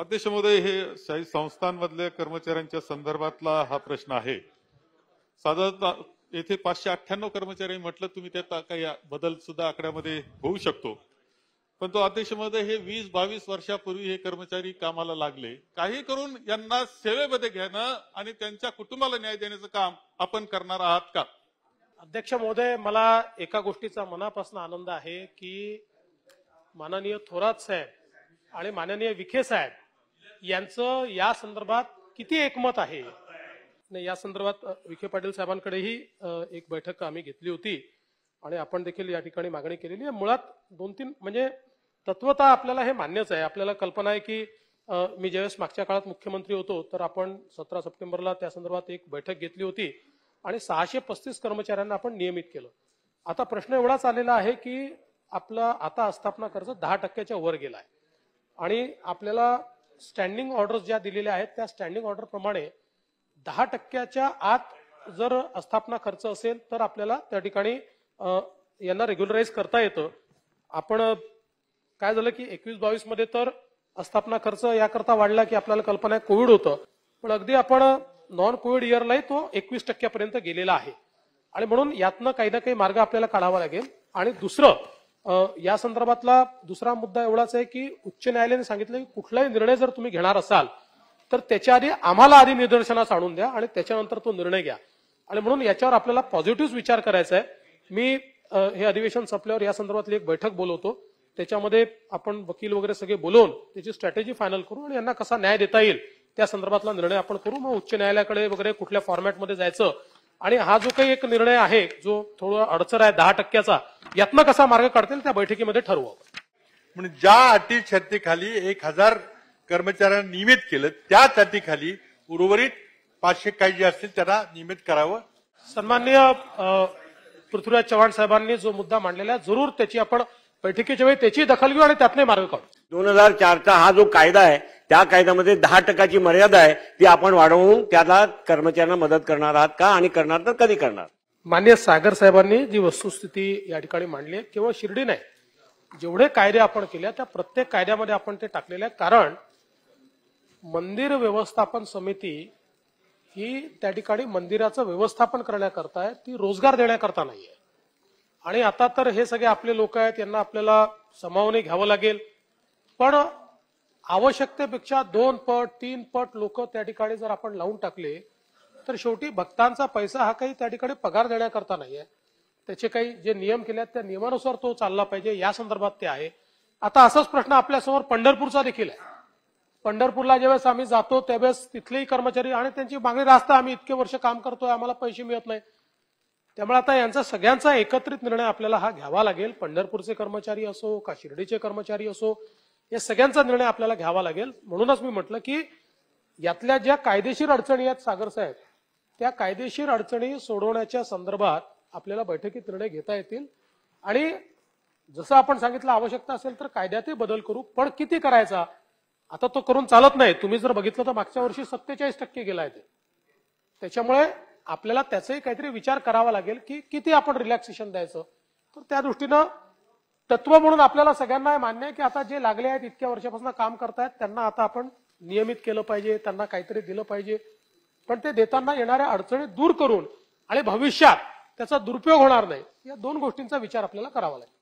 अध्यक्ष महोदय हे शाही संस्थांमधल्या कर्मचाऱ्यांच्या संदर्भातला हा प्रश्न आहे साधारणतः येथे पाचशे अठ्ठ्याण्णव कर्मचारी म्हटलं तुम्ही त्यात काही बदल सुद्धा आकड्यामध्ये होऊ शकतो पण तो अध्यक्ष महोदय हे वीस बावीस वर्षापूर्वी हे कर्मचारी कामाला लागले काही करून यांना सेवेमध्ये घेणं आणि त्यांच्या कुटुंबाला न्याय देण्याचं काम आपण करणार आहात का अध्यक्ष महोदय मला एका गोष्टीचा मनापासून आनंद आहे की माननीय थोरात साहेब आणि माननीय विखे साहेब यांचं या संदर्भात किती एकमत आहे नाही या संदर्भात विखे पाटील साहेबांकडेही एक बैठक आम्ही घेतली होती आणि आपण देखील या ठिकाणी मागणी केलेली आहे मुळात दोन तीन म्हणजे तत्वता आपल्याला हे मान्यच आहे आपल्याला कल्पना आहे की मी ज्यावेळेस मागच्या काळात मुख्यमंत्री होतो तर आपण सतरा सप्टेंबरला त्या संदर्भात एक बैठक घेतली होती आणि सहाशे पस्तीस कर्मचाऱ्यांना आपण नियमित केलं आता प्रश्न एवढाच आलेला आहे की आपला आता आस्थापना खर्च दहा टक्क्याच्या वर गेला आहे आणि आपल्याला स्टँडिंग ऑर्डर्स ज्या दिलेल्या आहेत त्या स्टँडिंग ऑर्डर प्रमाणे दहा टक्क्याच्या आत जर स्थापना खर्च असेल तर आपल्याला त्या ठिकाणी यांना रेग्युलराईज करता येतं आपण काय झालं की एकवीस बावीस मध्ये तर स्थापना खर्च याकरता वाढला की आपल्याला कल्पना आहे कोविड होतं पण अगदी आपण नॉन कोविड इयरलाही तो एकवीस टक्क्यापर्यंत गेलेला आहे आणि म्हणून यातनं काही ना काही मार्ग आपल्याला काढावा लागेल आणि दुसरं या संदर्भातला दुसरा मुद्दा एवढाच आहे की उच्च न्यायालयाने सांगितलं की कुठलाही निर्णय जर तुम्ही घेणार असाल तर त्याच्या आधी आम्हाला आधी निदर्शनास आणून द्या आणि त्याच्यानंतर तो निर्णय घ्या आणि म्हणून याच्यावर आपल्याला पॉझिटिव्ह विचार करायचा आहे मी हे अधिवेशन संपल्यावर या संदर्भातली एक बैठक बोलवतो त्याच्यामध्ये आपण वकील वगैरे सगळे बोलवून त्याची स्ट्रॅटेजी फायनल करू आणि यांना कसा न्याय देता येईल त्या संदर्भातला निर्णय आपण करू मग उच्च न्यायालयाकडे वगैरे कुठल्या फॉर्मॅटमध्ये जायचं आणि हा जो काही एक निर्णय आहे जो थोडा अडचण आहे दहा टक्क्याचा यातनं कसा मार्ग काढतील त्या बैठकीमध्ये ठरवावं म्हणजे ज्या अटी छत्तीखाली एक हजार कर्मचाऱ्यांना नियमित केलं त्याच अटीखाली उर्वरित पाचशे काही जे असतील त्यांना नियमित करावं सन्माननीय पृथ्वीराज चव्हाण साहेबांनी जो मुद्दा मांडलेला आहे जरूर त्याची आपण बैठकीच्या वेळी त्याची दखल घेऊ आणि त्यातने मार्ग काढू दोन हजार चारचा हा जो कायदा आहे त्या कायद्यामध्ये दहा टक्काची मर्यादा आहे ती आपण वाढवून त्याला कर्मचाऱ्यांना मदत करणार आहात का आणि करणार तर कधी करणार मान्य सागर साहेबांनी जी वस्तुस्थिती या ठिकाणी मांडली आहे केवळ शिर्डी नाही जेवढे कायदे आपण केले त्या प्रत्येक कायद्यामध्ये आपण ते टाकलेले आहे कारण मंदिर व्यवस्थापन समिती ही त्या ठिकाणी मंदिराचं व्यवस्थापन करण्याकरता आहे ती रोजगार देण्याकरता नाही आहे आणि आता तर हे सगळे आपले लोक आहेत यांना आपल्याला समावने घ्यावं लागेल पण आवश्यकतेपेक्षा दोन पट तीन पट लोक त्या ठिकाणी जर आपण लावून टाकले तर शेवटी भक्तांचा पैसा हा काही त्या ठिकाणी पगार देण्याकरता नाहीये त्याचे काही जे नियम केले आहेत त्या नियमानुसार तो चालला पाहिजे या संदर्भात ते आहे आता असाच प्रश्न आपल्यासमोर पंढरपूरचा देखील आहे पंढरपूरला ज्यावेळेस आम्ही जातो त्यावेळेस तिथलेही कर्मचारी आणि त्यांची मागणी रास्ता आम्ही इतके वर्ष काम करतोय आम्हाला पैसे मिळत नाही त्यामुळे आता यांचा सगळ्यांचा एकत्रित निर्णय आपल्याला हा घ्यावा लागेल पंढरपूरचे कर्मचारी असो का शिर्डीचे कर्मचारी असो या सगळ्यांचा निर्णय आपल्याला घ्यावा लागेल म्हणूनच मी म्हटलं की यातल्या ज्या कायदेशीर अडचणी आहेत सागर साहेब त्या कायदेशीर अडचणी सोडवण्याच्या संदर्भात आपल्याला बैठकीत निर्णय घेता येतील आणि जसं आपण सांगितलं आवश्यकता असेल तर कायद्यातही बदल करू पण किती करायचा आता तो करून चालत नाही तुम्ही जर बघितलं तर मागच्या वर्षी सत्तेचाळीस टक्के गेलाय ते त्याच्यामुळे आपल्याला त्याचाही काहीतरी विचार करावा लागेल की किती आपण रिलॅक्सेशन द्यायचं तर त्या दृष्टीनं तत्व म्हणून आपल्याला सगळ्यांना मान्य आहे की आता जे लागले आहेत इतक्या वर्षापासून काम करतायत त्यांना आता आपण नियमित केलं पाहिजे त्यांना काहीतरी दिलं पाहिजे पण ते देताना येणाऱ्या अडचणी दूर करून आणि भविष्यात त्याचा दुरुपयोग होणार नाही या दोन गोष्टींचा विचार आपल्याला करावा लागेल